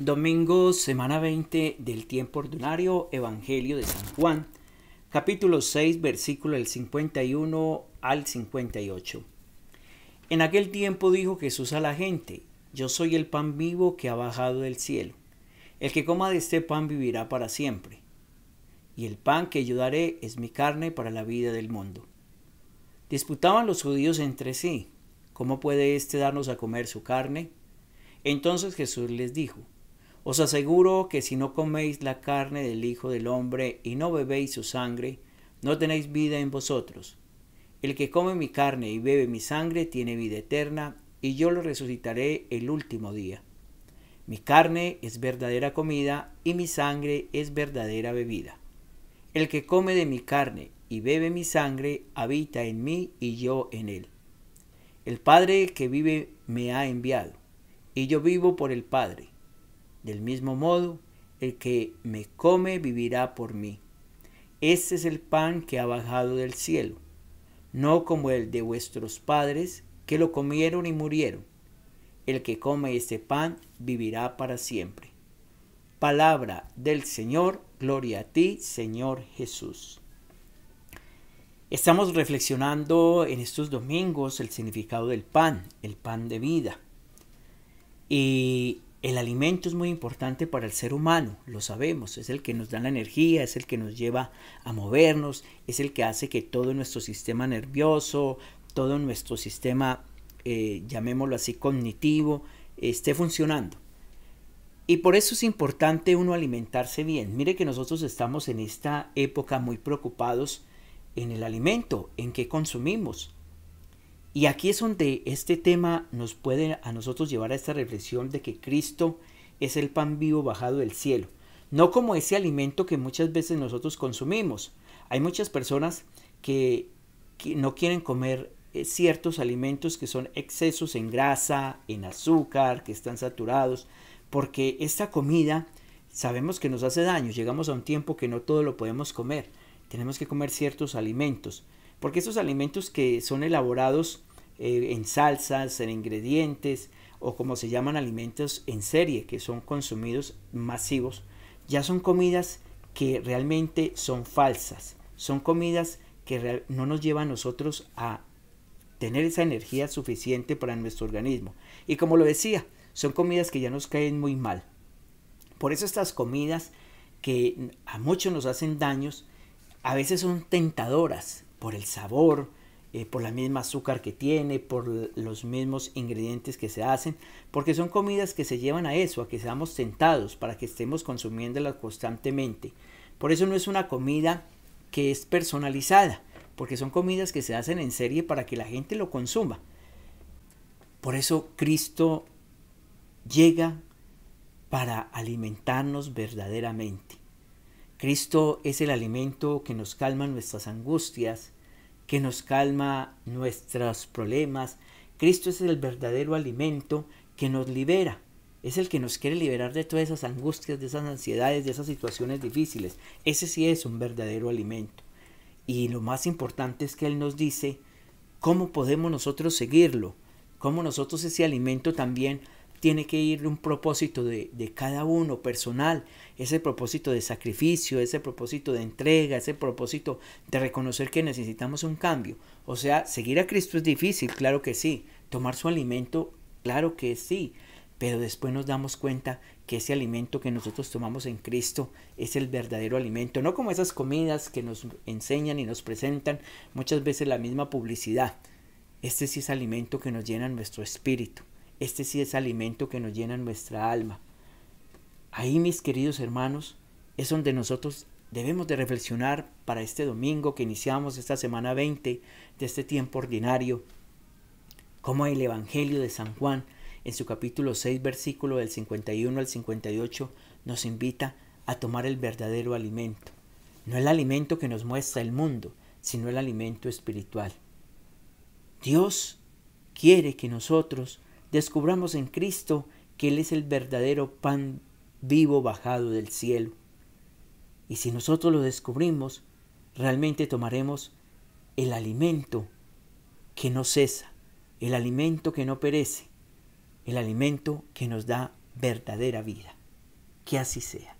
Domingo, semana 20 del tiempo ordinario, Evangelio de San Juan, capítulo 6, versículo del 51 al 58. En aquel tiempo dijo Jesús a la gente, yo soy el pan vivo que ha bajado del cielo. El que coma de este pan vivirá para siempre. Y el pan que yo daré es mi carne para la vida del mundo. Disputaban los judíos entre sí, ¿cómo puede éste darnos a comer su carne? Entonces Jesús les dijo, os aseguro que si no coméis la carne del Hijo del Hombre y no bebéis su sangre, no tenéis vida en vosotros. El que come mi carne y bebe mi sangre tiene vida eterna, y yo lo resucitaré el último día. Mi carne es verdadera comida y mi sangre es verdadera bebida. El que come de mi carne y bebe mi sangre habita en mí y yo en él. El Padre que vive me ha enviado, y yo vivo por el Padre. Del mismo modo, el que me come vivirá por mí. Este es el pan que ha bajado del cielo, no como el de vuestros padres, que lo comieron y murieron. El que come este pan vivirá para siempre. Palabra del Señor, gloria a ti, Señor Jesús. Estamos reflexionando en estos domingos el significado del pan, el pan de vida. Y el alimento es muy importante para el ser humano, lo sabemos, es el que nos da la energía, es el que nos lleva a movernos, es el que hace que todo nuestro sistema nervioso, todo nuestro sistema, eh, llamémoslo así, cognitivo, esté funcionando. Y por eso es importante uno alimentarse bien. Mire que nosotros estamos en esta época muy preocupados en el alimento, en qué consumimos, y aquí es donde este tema nos puede a nosotros llevar a esta reflexión de que Cristo es el pan vivo bajado del cielo, no como ese alimento que muchas veces nosotros consumimos. Hay muchas personas que, que no quieren comer eh, ciertos alimentos que son excesos en grasa, en azúcar, que están saturados, porque esta comida sabemos que nos hace daño, llegamos a un tiempo que no todo lo podemos comer, tenemos que comer ciertos alimentos porque esos alimentos que son elaborados eh, en salsas, en ingredientes o como se llaman alimentos en serie que son consumidos masivos, ya son comidas que realmente son falsas, son comidas que no nos llevan a nosotros a tener esa energía suficiente para nuestro organismo. Y como lo decía, son comidas que ya nos caen muy mal. Por eso estas comidas que a muchos nos hacen daños, a veces son tentadoras por el sabor, eh, por la misma azúcar que tiene, por los mismos ingredientes que se hacen, porque son comidas que se llevan a eso, a que seamos tentados, para que estemos consumiéndolas constantemente. Por eso no es una comida que es personalizada, porque son comidas que se hacen en serie para que la gente lo consuma. Por eso Cristo llega para alimentarnos verdaderamente. Cristo es el alimento que nos calma nuestras angustias, que nos calma nuestros problemas. Cristo es el verdadero alimento que nos libera. Es el que nos quiere liberar de todas esas angustias, de esas ansiedades, de esas situaciones difíciles. Ese sí es un verdadero alimento. Y lo más importante es que Él nos dice cómo podemos nosotros seguirlo, cómo nosotros ese alimento también tiene que ir un propósito de, de, cada uno personal, ese propósito de sacrificio, ese propósito de entrega, ese propósito de reconocer que necesitamos un cambio. O sea, seguir a Cristo es difícil, claro que sí. Tomar su alimento, claro que sí. Pero después nos damos cuenta que ese alimento que nosotros tomamos en Cristo es el verdadero alimento, no como esas comidas que nos enseñan y nos presentan muchas veces la misma publicidad. Este sí es alimento que nos llena nuestro espíritu, este sí es alimento que nos llena nuestra alma. Ahí, mis queridos hermanos, es donde nosotros debemos de reflexionar para este domingo que iniciamos esta semana 20 de este tiempo ordinario, como el Evangelio de San Juan en su capítulo 6, versículo del 51 al 58, nos invita a tomar el verdadero alimento. No el alimento que nos muestra el mundo, sino el alimento espiritual. Dios quiere que nosotros descubramos en Cristo que Él es el verdadero pan vivo bajado del cielo. Y si nosotros lo descubrimos, realmente tomaremos el alimento que no cesa, el alimento que no perece, el alimento que nos da verdadera vida. Que así sea.